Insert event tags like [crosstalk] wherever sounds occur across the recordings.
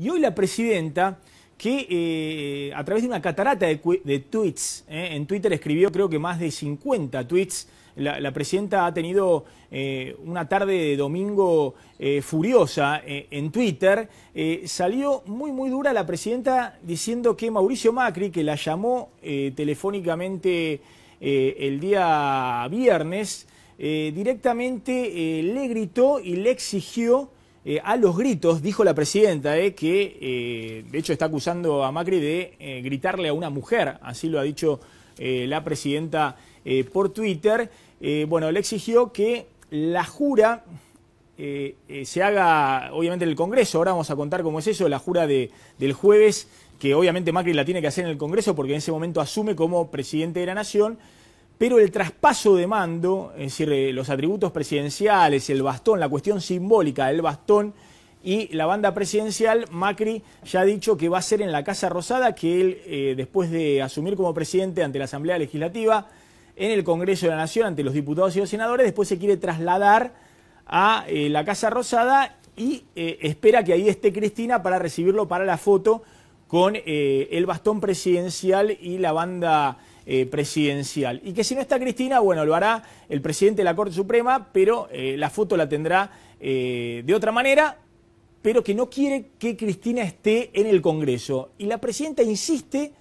Y hoy la presidenta, que eh, a través de una catarata de, tweets, eh, en Twitter escribió creo que más de 50 tweets, la, presidenta ha tenido eh, una tarde de domingo furiosa en Twitter, salió muy muy dura la presidenta diciendo que Mauricio Macri, que la llamó telefónicamente el día viernes, directamente le gritó y le exigió eh, a los gritos, dijo la presidenta, eh, que eh, de hecho está acusando a Macri de gritarle a una mujer, así lo ha dicho la presidenta por Twitter. bueno, le exigió que la jura se haga, obviamente, en el Congreso. Ahora vamos a contar cómo es eso, la jura de, del jueves, que obviamente Macri la tiene que hacer en el Congreso porque en ese momento asume como presidente de la Nación pero el traspaso de mando, es decir, eh, los atributos presidenciales, el bastón, la cuestión simbólica del bastón y la banda presidencial, Macri ya ha dicho que va a ser en la Casa Rosada, que él, eh, después de asumir como presidente ante la Asamblea Legislativa, en el Congreso de la Nación, ante los diputados y los senadores, después se quiere trasladar a eh, la Casa Rosada y espera que ahí esté Cristina para recibirlo para la foto con el bastón presidencial y la banda eh, presidencial. Y que si no está Cristina, bueno, lo hará el presidente de la Corte Suprema, pero eh, la foto la tendrá eh, de otra manera, pero que no quiere que Cristina esté en el Congreso. Y la presidenta insiste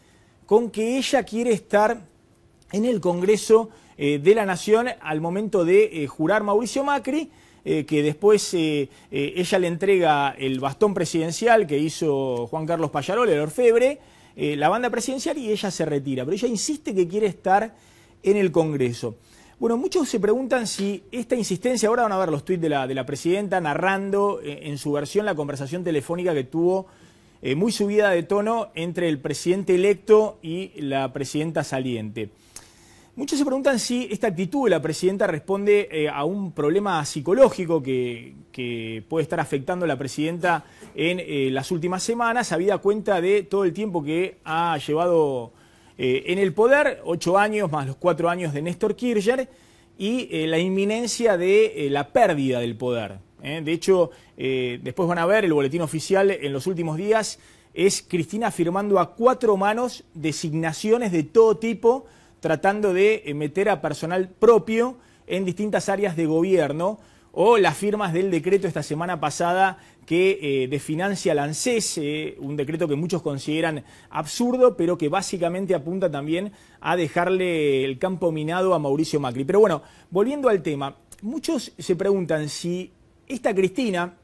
con que ella quiere estar en el Congreso de la Nación al momento de jurar Mauricio Macri. que después ella le entrega el bastón presidencial que hizo Juan Carlos Pallarol, el orfebre, eh, la banda presidencial y ella se retira, pero ella insiste que quiere estar en el Congreso. Bueno, muchos se preguntan si esta insistencia, ahora van a ver los tuits de la, de la presidenta narrando eh, en su versión la conversación telefónica que tuvo eh, muy subida de tono entre el presidente electo y la presidenta saliente. Muchos se preguntan si esta actitud de la presidenta responde eh, a un problema psicológico que, puede estar afectando a la presidenta en eh, las últimas semanas, habida cuenta de todo el tiempo que ha llevado eh, en el poder, ocho años más los cuatro años de Néstor Kirchner, y la inminencia de la pérdida del poder. De hecho, después van a ver el boletín oficial en los últimos días, es Cristina firmando a cuatro manos designaciones de todo tipo tratando de eh, meter a personal propio en distintas áreas de gobierno o las firmas del decreto esta semana pasada que eh, desfinancia al ANSES, eh, un decreto que muchos consideran absurdo, pero que básicamente apunta también a dejarle el campo minado a Mauricio Macri. Pero bueno, volviendo al tema, muchos se preguntan si esta Cristina,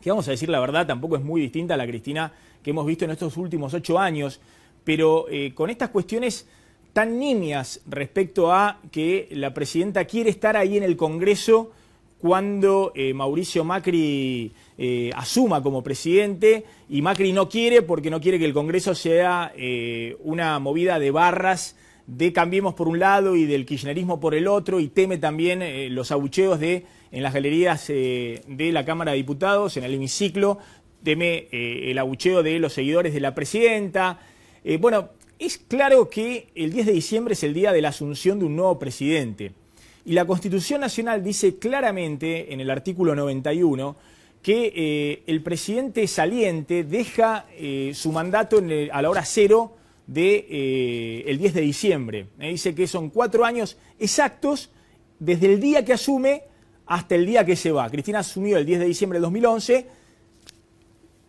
que vamos a decir la verdad, tampoco es muy distinta a la Cristina que hemos visto en estos últimos ocho años, pero eh, con estas cuestiones tan nimias respecto a que la presidenta quiere estar ahí en el Congreso cuando eh, Mauricio Macri eh, asuma como presidente y Macri no quiere porque no quiere que el Congreso sea eh, una movida de barras de Cambiemos por un lado y del Kirchnerismo por el otro y teme también los abucheos de en las galerías de la Cámara de Diputados, en el hemiciclo, teme el abucheo de los seguidores de la presidenta. bueno, es claro que el 10 de diciembre es el día de la asunción de un nuevo presidente. Y la Constitución Nacional dice claramente, en el artículo 91, que eh, el presidente saliente deja eh, su mandato a la hora cero del eh, 10 de diciembre. dice que son cuatro años exactos desde el día que asume hasta el día que se va. Cristina asumió el 10 de diciembre de 2011,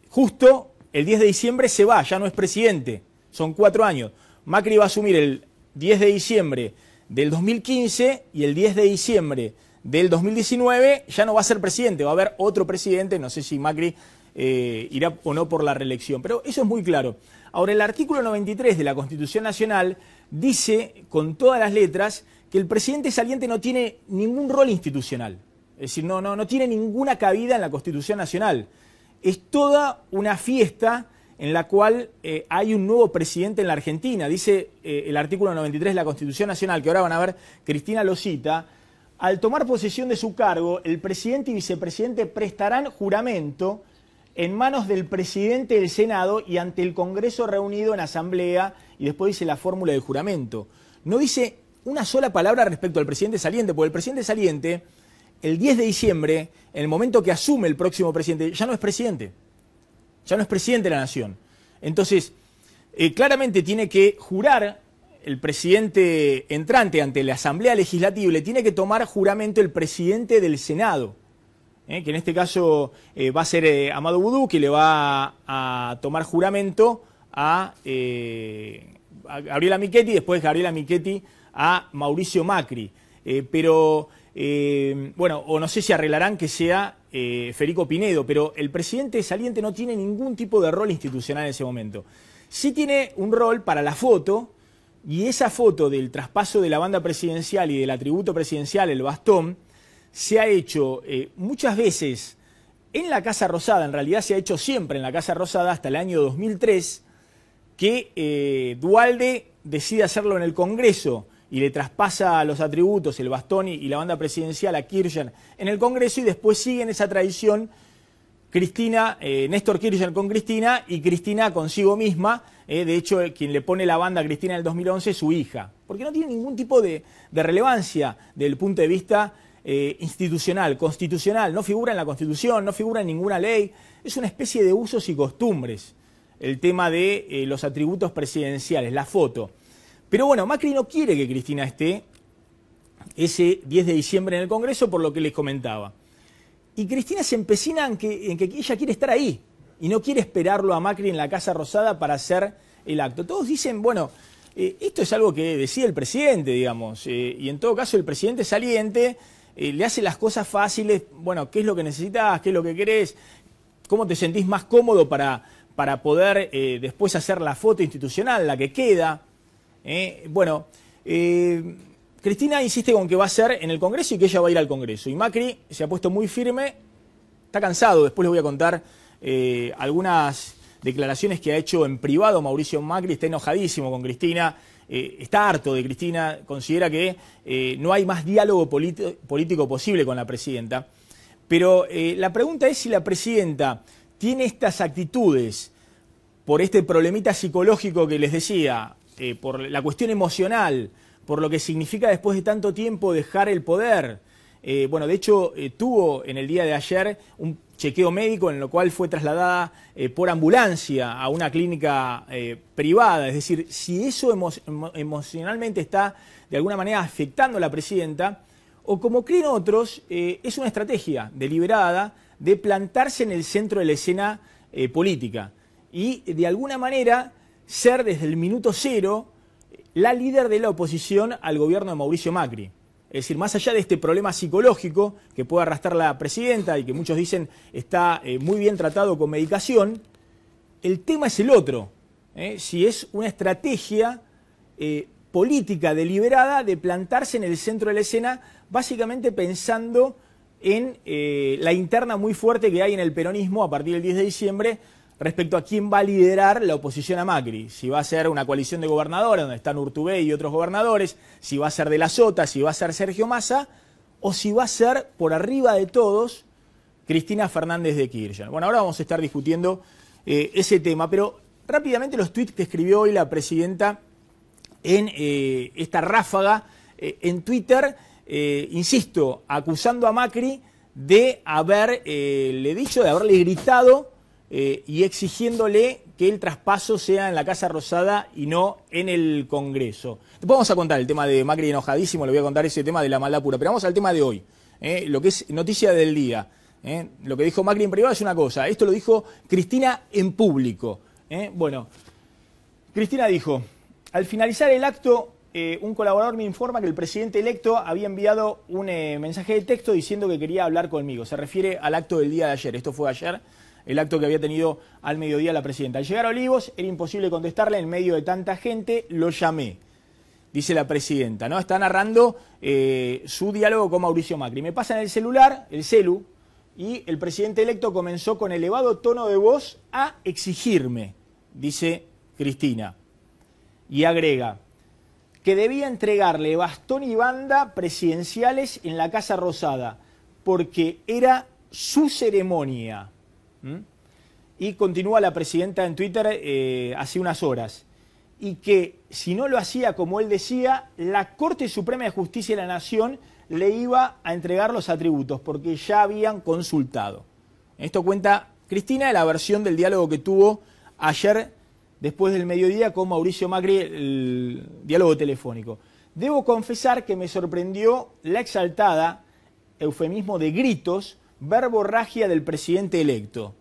justo el 10 de diciembre se va, ya no es presidente son cuatro años. Macri va a asumir el 10 de diciembre del 2015 y el 10 de diciembre del 2019 ya no va a ser presidente, va a haber otro presidente, no sé si Macri eh, irá o no por la reelección, pero eso es muy claro. Ahora, el artículo 93 de la Constitución Nacional dice con todas las letras que el presidente saliente no tiene ningún rol institucional, es decir, no, no, no tiene ninguna cabida en la Constitución Nacional. Es toda una fiesta en la cual eh, hay un nuevo presidente en la Argentina. Dice eh, el artículo 93 de la Constitución Nacional, que ahora van a ver, Cristina lo cita. Al tomar posesión de su cargo, el presidente y vicepresidente prestarán juramento en manos del presidente del Senado y ante el Congreso reunido en asamblea, y después dice la fórmula del juramento. No dice una sola palabra respecto al presidente saliente, porque el presidente saliente, el 10 de diciembre, en el momento que asume el próximo presidente, ya no es presidente ya no es presidente de la nación. Entonces, eh, claramente tiene que jurar el presidente entrante ante la Asamblea Legislativa, le tiene que tomar juramento el presidente del Senado, eh, que en este caso eh, va a ser Amado Budú, que le va a, tomar juramento a, a, Gabriela Michetti, después Gabriela Michetti a Mauricio Macri. pero, bueno, o no sé si arreglarán que sea eh, Federico Pinedo, pero el presidente saliente no tiene ningún tipo de rol institucional en ese momento. Sí tiene un rol para la foto, y esa foto del traspaso de la banda presidencial y del atributo presidencial, el bastón, se ha hecho eh, muchas veces en la Casa Rosada, en realidad se ha hecho siempre en la Casa Rosada hasta el año 2003, que eh, Dualde decide hacerlo en el Congreso y le traspasa los atributos, el bastón y, la banda presidencial a Kirchner en el Congreso y después sigue en esa tradición Cristina, eh, Néstor Kirchner con Cristina y Cristina consigo misma. Eh, de hecho, eh, quien le pone la banda a Cristina en el 2011 es su hija, porque no tiene ningún tipo de, de relevancia desde el punto de vista institucional, constitucional. No figura en la Constitución, no figura en ninguna ley. Es una especie de usos y costumbres el tema de los atributos presidenciales, la foto. Pero bueno, Macri no quiere que Cristina esté ese 10 de diciembre en el Congreso, por lo que les comentaba. Y Cristina se empecina en que, ella quiere estar ahí y no quiere esperarlo a Macri en la Casa Rosada para hacer el acto. Todos dicen, bueno, eh, esto es algo que decide el presidente, digamos, eh, y en todo caso el presidente saliente eh, le hace las cosas fáciles, bueno, qué es lo que necesitas, qué es lo que querés, cómo te sentís más cómodo para, para poder después hacer la foto institucional, la que queda. Eh, bueno, eh, Cristina insiste con que va a ser en el Congreso y que ella va a ir al Congreso. Y Macri se ha puesto muy firme, está cansado, después les voy a contar eh, algunas declaraciones que ha hecho en privado Mauricio Macri, está enojadísimo con Cristina, está harto de Cristina, considera que no hay más diálogo político posible con la presidenta. Pero la pregunta es si la presidenta tiene estas actitudes por este problemita psicológico que les decía, eh, por la cuestión emocional, por lo que significa después de tanto tiempo dejar el poder. Eh, bueno, de hecho, eh, tuvo en el día de ayer un chequeo médico en lo cual fue trasladada por ambulancia a una clínica privada. Es decir, si eso emocionalmente está de alguna manera afectando a la presidenta, o como creen otros, es una estrategia deliberada de plantarse en el centro de la escena política y de alguna manera ser desde el minuto cero la líder de la oposición al gobierno de Mauricio Macri. Es decir, más allá de este problema psicológico que puede arrastrar la presidenta y que muchos dicen está eh, muy bien tratado con medicación, el tema es el otro. ¿eh? Si es una estrategia eh, política deliberada de plantarse en el centro de la escena, básicamente pensando en la interna muy fuerte que hay en el peronismo a partir del 10 de diciembre respecto a quién va a liderar la oposición a Macri, si va a ser una coalición de gobernadores, donde están Urtubey y otros gobernadores, si va a ser de la Sota, si va a ser Sergio Massa, o si va a ser, por arriba de todos, Cristina Fernández de Kirchner. Bueno, ahora vamos a estar discutiendo eh, ese tema, pero rápidamente los tweets que escribió hoy la presidenta en eh, esta ráfaga eh, en Twitter, insisto, acusando a Macri de haberle dicho, de haberle gritado eh, y exigiéndole que el traspaso sea en la Casa Rosada y no en el Congreso. Después vamos a contar el tema de Macri enojadísimo, le voy a contar ese tema de la maldad pura, pero vamos al tema de hoy, eh, lo que es noticia del día. Eh. Lo que dijo Macri en privado es una cosa, esto lo dijo Cristina en público. Bueno, Cristina dijo, al finalizar el acto un colaborador me informa que el presidente electo había enviado un mensaje de texto diciendo que quería hablar conmigo. Se refiere al acto del día de ayer. Esto fue ayer el acto que había tenido al mediodía la presidenta. Al llegar a Olivos era imposible contestarle en medio de tanta gente, lo llamé, dice la presidenta. ¿no? Está narrando eh, su diálogo con Mauricio Macri. Me pasan el celular, el celu, y el presidente electo comenzó con elevado tono de voz a exigirme, dice Cristina. Y agrega, que debía entregarle bastón y banda presidenciales en la Casa Rosada, porque era su ceremonia. ¿Mm? Y continúa la presidenta en Twitter eh, hace unas horas. Y que si no lo hacía como él decía, la Corte Suprema de Justicia de la Nación le iba a entregar los atributos porque ya habían consultado. Esto cuenta Cristina la versión del diálogo que tuvo ayer después del mediodía con Mauricio Macri, el diálogo telefónico. Debo confesar que me sorprendió la exaltada eufemismo de gritos verborragia del presidente electo,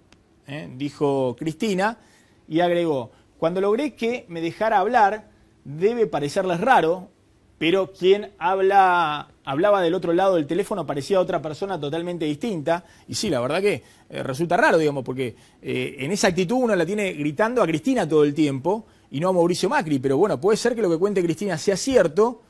¿eh? dijo Cristina, y agregó, cuando logré que me dejara hablar, debe parecerles raro, pero quien habla, hablaba del otro lado del teléfono parecía otra persona totalmente distinta, y sí, la verdad que eh, resulta raro, digamos, porque eh, en esa actitud uno la tiene gritando a Cristina todo el tiempo y no a Mauricio Macri, pero bueno, puede ser que lo que cuente Cristina sea cierto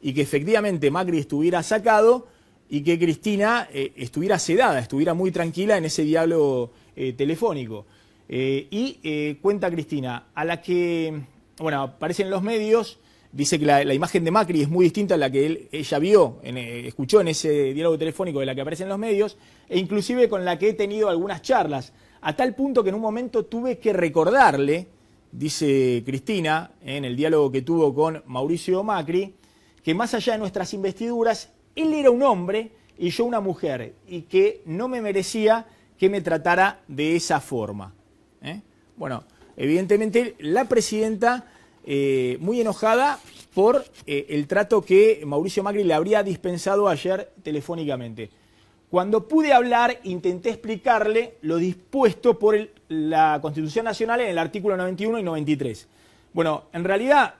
y que efectivamente Macri estuviera sacado, y que Cristina eh, estuviera sedada, estuviera muy tranquila en ese diálogo eh, telefónico. Eh, y cuenta Cristina, a la que, bueno, aparece en los medios, dice que la, imagen de Macri es muy distinta a la que ella vio, en, escuchó en ese diálogo telefónico de la que aparece en los medios, e inclusive con la que he tenido algunas charlas, a tal punto que en un momento tuve que recordarle, dice Cristina, en el diálogo que tuvo con Mauricio Macri, que más allá de nuestras investiduras, él era un hombre y yo una mujer, y que no me merecía que me tratara de esa forma. ¿eh? Bueno, evidentemente la presidenta eh, muy enojada por eh, el trato que Mauricio Macri le habría dispensado ayer telefónicamente. Cuando pude hablar, intenté explicarle lo dispuesto por la Constitución Nacional en el artículo 91 y 93. Bueno, en realidad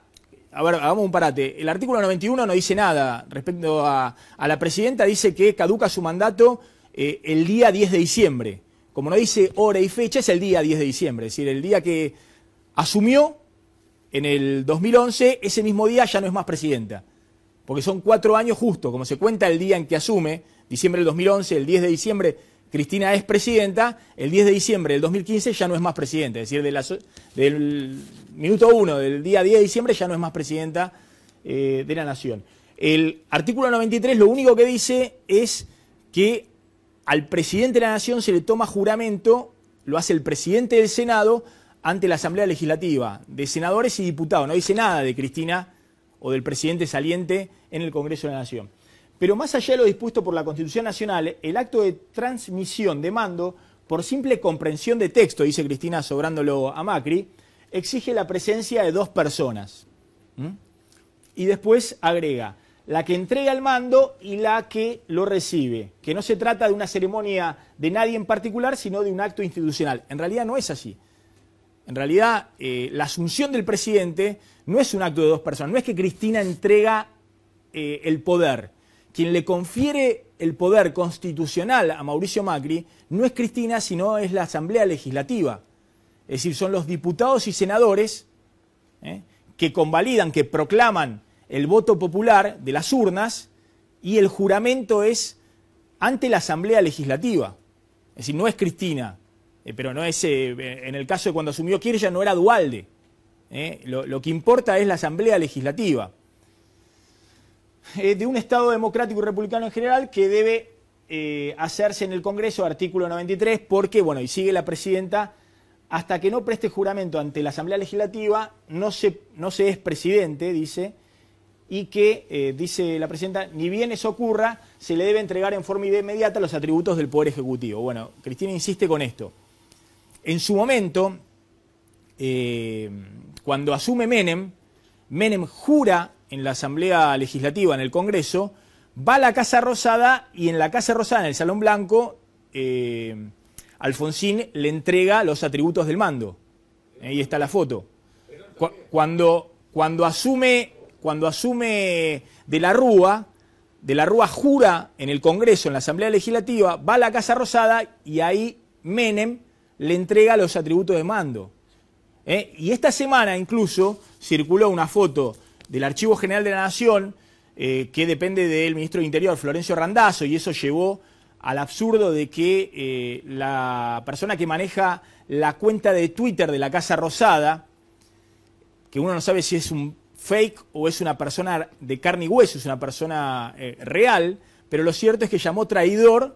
a ver, hagamos un parate. El artículo 91 no dice nada respecto a, la presidenta, dice que caduca su mandato eh, el día 10 de diciembre. Como no dice hora y fecha, es el día 10 de diciembre, es decir, el día que asumió en el 2011, ese mismo día ya no es más presidenta. Porque son cuatro años justo, como se cuenta el día en que asume, diciembre del 2011, el 10 de diciembre Cristina es presidenta, el 10 de diciembre del 2015 ya no es más presidenta, es decir, del minuto uno del día 10 de diciembre ya no es más presidenta eh, de la Nación. El artículo 93 lo único que dice es que al presidente de la Nación se le toma juramento, lo hace el presidente del Senado ante la Asamblea Legislativa, de senadores y diputados. No dice nada de Cristina o del presidente saliente en el Congreso de la Nación. Pero más allá de lo dispuesto por la Constitución Nacional, el acto de transmisión de mando por simple comprensión de texto, dice Cristina sobrándolo a Macri, exige la presencia de dos personas. Y después agrega, la que entrega el mando y la que lo recibe, que no se trata de una ceremonia de nadie en particular, sino de un acto institucional. En realidad no es así. En realidad, eh, la asunción del presidente no es un acto de dos personas, no es que Cristina entrega eh, el poder. Quien le confiere el poder constitucional a Mauricio Macri no es Cristina, sino es la Asamblea Legislativa es decir, son los diputados y senadores ¿eh? que convalidan, que proclaman el voto popular de las urnas y el juramento es ante la Asamblea Legislativa. Es decir, no es Cristina, eh, pero no es, eh, en el caso de cuando asumió Kirchner no era Dualde. Lo, lo, que importa es la Asamblea Legislativa. de un Estado democrático y republicano en general que debe hacerse en el Congreso, artículo 93, porque, bueno, y sigue la presidenta hasta que no preste juramento ante la Asamblea Legislativa, no se, es presidente, dice, y que, eh, dice la presidenta, ni bien eso ocurra, se le debe entregar en forma inmediata los atributos del Poder Ejecutivo. Bueno, Cristina insiste con esto. En su momento, eh, cuando asume Menem, Menem jura en la Asamblea Legislativa, en el Congreso, va a la Casa Rosada y en la Casa Rosada, en el Salón Blanco, eh, Alfonsín le entrega los atributos del mando. Ahí está la foto. Cuando, cuando, asume, cuando asume de la Rúa, de la Rúa jura en el Congreso, en la Asamblea Legislativa, va a la Casa Rosada y ahí Menem le entrega los atributos de mando. Eh, y esta semana incluso circuló una foto del Archivo General de la Nación, eh, que depende del ministro de Interior, Florencio Randazzo, y eso llevó al absurdo de que eh, la persona que maneja la cuenta de Twitter de la Casa Rosada, que uno no sabe si es un fake o es una persona de carne y hueso, es una persona eh, real, pero lo cierto es que llamó traidor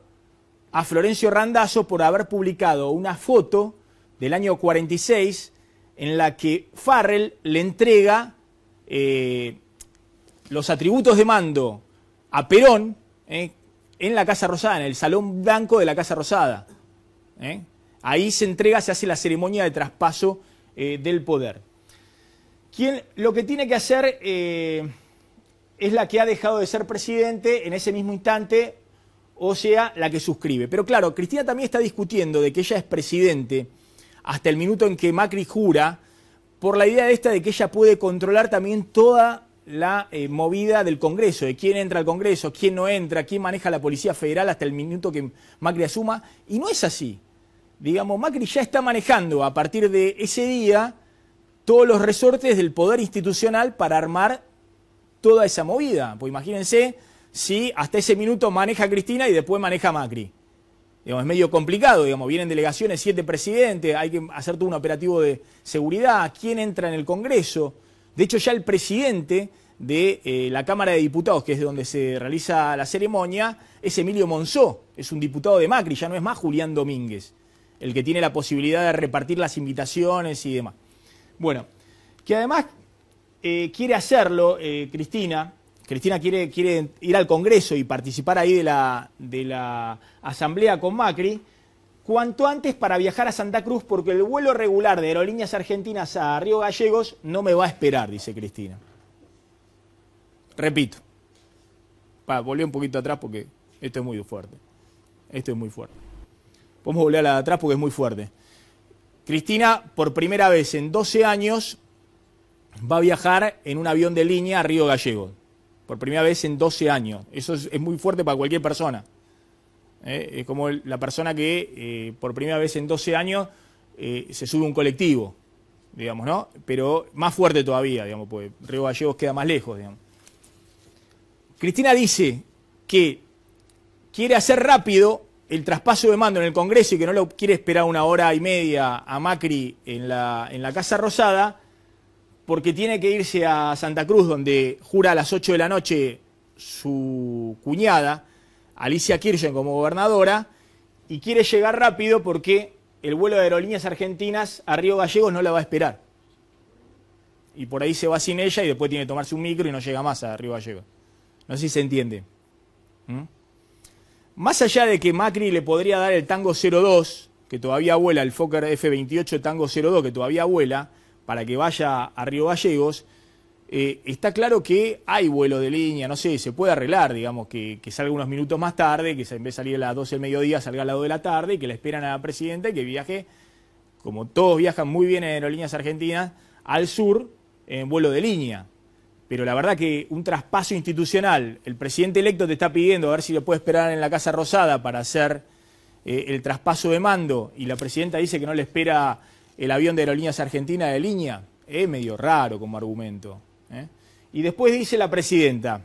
a Florencio Randazzo por haber publicado una foto del año 46 en la que Farrell le entrega eh, los atributos de mando a Perón, eh, en la Casa Rosada, en el Salón Blanco de la Casa Rosada. ¿eh? Ahí se entrega, se hace la ceremonia de traspaso eh, del poder. Quien, lo que tiene que hacer eh, es la que ha dejado de ser presidente en ese mismo instante, o sea, la que suscribe. Pero claro, Cristina también está discutiendo de que ella es presidente hasta el minuto en que Macri jura, por la idea esta de que ella puede controlar también toda la eh, movida del Congreso, de quién entra al Congreso, quién no entra, quién maneja la Policía Federal hasta el minuto que Macri asuma, y no es así. Digamos, Macri ya está manejando a partir de ese día todos los resortes del poder institucional para armar toda esa movida. Pues imagínense si hasta ese minuto maneja Cristina y después maneja Macri. Digamos, es medio complicado, digamos, vienen delegaciones, siete presidentes, hay que hacer todo un operativo de seguridad, quién entra en el Congreso. De hecho, ya el presidente de eh, la Cámara de Diputados, que es donde se realiza la ceremonia, es Emilio Monzó, es un diputado de Macri, ya no es más Julián Domínguez, el que tiene la posibilidad de repartir las invitaciones y demás. Bueno, que además eh, quiere hacerlo eh, Cristina, Cristina quiere, quiere, ir al Congreso y participar ahí de la asamblea con Macri, cuanto antes para viajar a Santa Cruz porque el vuelo regular de Aerolíneas Argentinas a Río Gallegos no me va a esperar, dice Cristina. Repito. Pa, volví un poquito atrás porque esto es muy fuerte. Esto es muy fuerte. a volver a la de atrás porque es muy fuerte. Cristina, por primera vez en 12 años, va a viajar en un avión de línea a Río Gallegos. Por primera vez en 12 años. Eso es muy fuerte para cualquier persona. ¿eh? es como la persona que eh, por primera vez en 12 años eh, se sube un colectivo, digamos, ¿no? Pero más fuerte todavía, digamos, porque Río Gallegos queda más lejos, digamos. Cristina dice que quiere hacer rápido el traspaso de mando en el Congreso y que no lo quiere esperar una hora y media a Macri en la, en la Casa Rosada, porque tiene que irse a Santa Cruz, donde jura a las 8 de la noche su cuñada, Alicia Kirchner como gobernadora y quiere llegar rápido porque el vuelo de aerolíneas argentinas a Río Gallegos no la va a esperar. Y por ahí se va sin ella y después tiene que tomarse un micro y no llega más a Río Gallegos. No sé si se entiende. ¿Mm? Más allá de que Macri le podría dar el tango 02, que todavía vuela, el Fokker F-28 tango 02, que todavía vuela, para que vaya a Río Gallegos, eh, está claro que hay vuelo de línea, no sé, se puede arreglar, digamos, que, salga unos minutos más tarde, que en vez de salir a las 12 del mediodía salga al lado de la tarde y que le esperan a la presidenta y que viaje, como todos viajan muy bien en aerolíneas argentinas, al sur en vuelo de línea. Pero la verdad que un traspaso institucional, el presidente electo te está pidiendo a ver si lo puede esperar en la Casa Rosada para hacer eh, el traspaso de mando y la presidenta dice que no le espera el avión de aerolíneas argentinas de línea. Es medio raro como argumento. ¿eh? Y después dice la presidenta,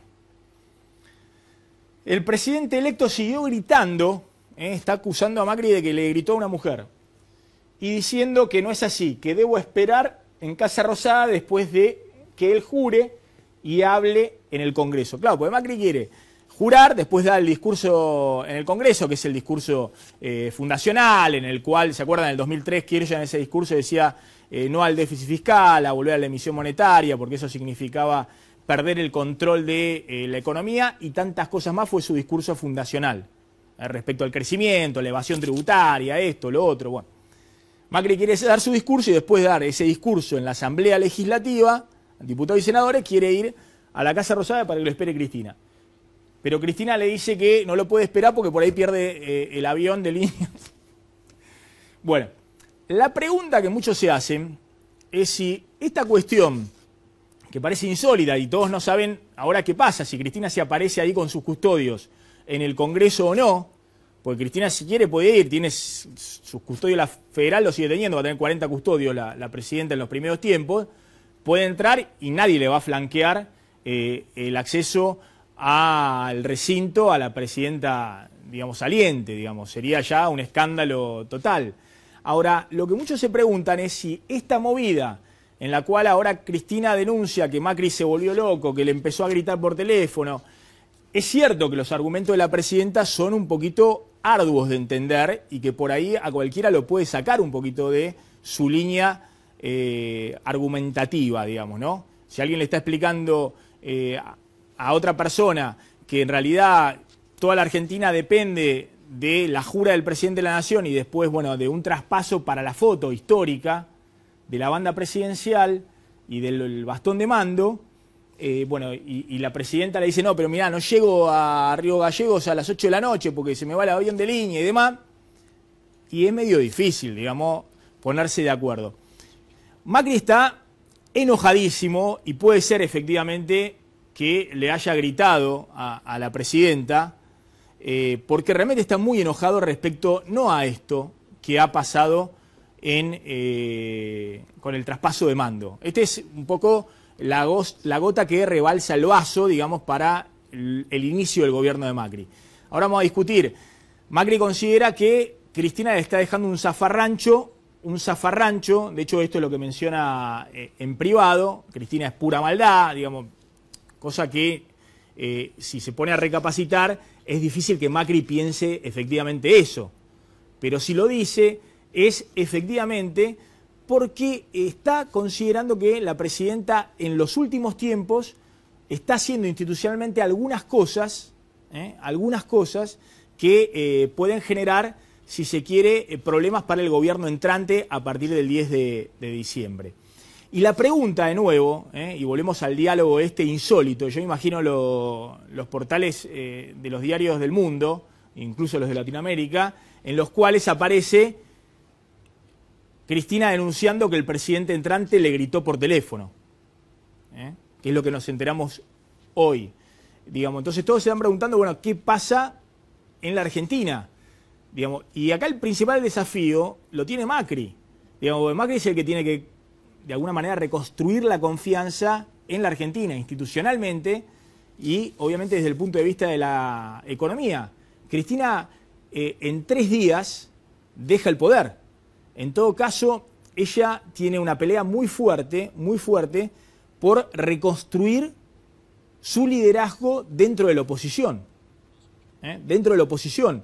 el presidente electo siguió gritando, ¿eh? está acusando a Macri de que le gritó a una mujer, y diciendo que no es así, que debo esperar en Casa Rosada después de que él jure y hable en el Congreso. Claro, porque Macri quiere jurar, después da el discurso en el Congreso, que es el discurso eh, fundacional, en el cual, ¿se acuerdan? En el 2003 Kirchner en ese discurso decía eh, no al déficit fiscal, a volver a la emisión monetaria, porque eso significaba perder el control de eh, la economía y tantas cosas más fue su discurso fundacional respecto al crecimiento, la evasión tributaria, esto, lo otro, Macri quiere dar su discurso y después dar ese discurso en la Asamblea Legislativa, diputados y senadores, quiere ir a la Casa Rosada para que lo espere Cristina. Pero Cristina le dice que no lo puede esperar porque por ahí pierde eh, el avión de línea. [laughs] Bueno, la pregunta que muchos se hacen es si esta cuestión, que parece insólida y todos no saben ahora qué pasa, si Cristina se aparece ahí con sus custodios en el Congreso o no, porque Cristina si quiere puede ir, tiene sus custodios, la federal lo sigue teniendo, va a tener 40 custodios la, presidenta en los primeros tiempos, puede entrar y nadie le va a flanquear eh, el acceso al recinto a la presidenta, digamos, saliente, digamos, sería ya un escándalo total. Ahora, lo que muchos se preguntan es si esta movida en la cual ahora Cristina denuncia que Macri se volvió loco, que le empezó a gritar por teléfono, es cierto que los argumentos de la presidenta son un poquito arduos de entender y que por ahí a cualquiera lo puede sacar un poquito de su línea eh, argumentativa, digamos, ¿no? Si alguien le está explicando eh, a otra persona que en realidad toda la Argentina depende de la jura del presidente de la Nación y después, bueno, de un traspaso para la foto histórica de la banda presidencial y del bastón de mando, eh, bueno, y, y, la presidenta le dice, no, pero mirá, no llego a Río Gallegos a las 8 de la noche porque se me va el avión de línea y demás. Y es medio difícil, digamos, ponerse de acuerdo. Macri está enojadísimo y puede ser efectivamente que le haya gritado a, la presidenta, eh, porque realmente está muy enojado respecto no a esto que ha pasado eh, con el traspaso de mando. Este es un poco la, gota que rebalsa el vaso, digamos, para el inicio del gobierno de Macri. Ahora vamos a discutir. Macri considera que Cristina le está dejando un zafarrancho, un zafarrancho, de hecho esto es lo que menciona eh, en privado, Cristina es pura maldad, digamos, Cosa que, eh, si se pone a recapacitar, es difícil que Macri piense efectivamente eso. Pero si lo dice, es efectivamente porque está considerando que la presidenta en los últimos tiempos está haciendo institucionalmente algunas cosas, ¿eh? algunas cosas que eh, pueden generar, si se quiere, problemas para el gobierno entrante a partir del 10 de diciembre. Y la pregunta de nuevo, eh, y volvemos al diálogo este insólito, yo imagino los portales eh, de los diarios del mundo, incluso los de Latinoamérica, en los cuales aparece Cristina denunciando que el presidente entrante le gritó por teléfono, eh, que es lo que nos enteramos hoy. Digamos. Entonces todos se están preguntando, bueno, ¿qué pasa en la Argentina? Digamos, y acá el principal desafío lo tiene Macri. Digamos, Macri es el que tiene que de alguna manera reconstruir la confianza en la Argentina institucionalmente y obviamente desde el punto de vista de la economía. Cristina eh, en tres días deja el poder. En todo caso, ella tiene una pelea muy fuerte, muy fuerte, por reconstruir su liderazgo dentro de la oposición. ¿eh? Dentro de la oposición.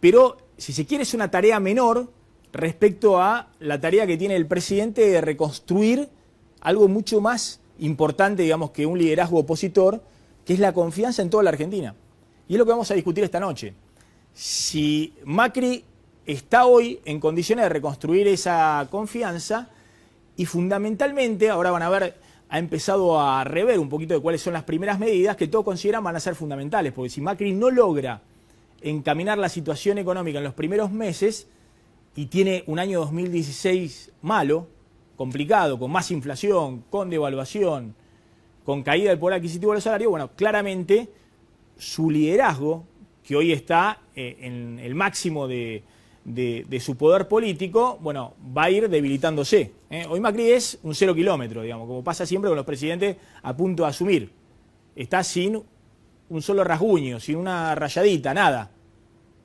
Pero, si se quiere, es una tarea menor respecto a la tarea que tiene el presidente de reconstruir algo mucho más importante, digamos, que un liderazgo opositor, que es la confianza en toda la Argentina. Y es lo que vamos a discutir esta noche. Si Macri está hoy en condiciones de reconstruir esa confianza y fundamentalmente, ahora van a ver, ha empezado a rever un poquito de cuáles son las primeras medidas que todos consideran van a ser fundamentales, porque si Macri no logra encaminar la situación económica en los primeros meses, y tiene un año 2016 malo, complicado, con más inflación, con devaluación, con caída del poder adquisitivo de los salarios, bueno, claramente su liderazgo, que hoy está eh, en el máximo de, su poder político, bueno, va a ir debilitándose. ¿eh? Hoy Macri es un cero kilómetro, digamos, como pasa siempre con los presidentes a punto de asumir. Está sin un solo rasguño, sin una rayadita, nada.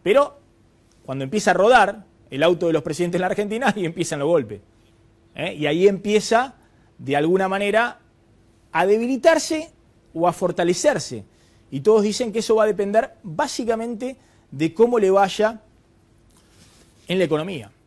Pero cuando empieza a rodar, el auto de los presidentes de la Argentina y empiezan los golpes. ¿eh? Y ahí empieza, de alguna manera, a debilitarse o a fortalecerse. Y todos dicen que eso va a depender básicamente de cómo le vaya en la economía.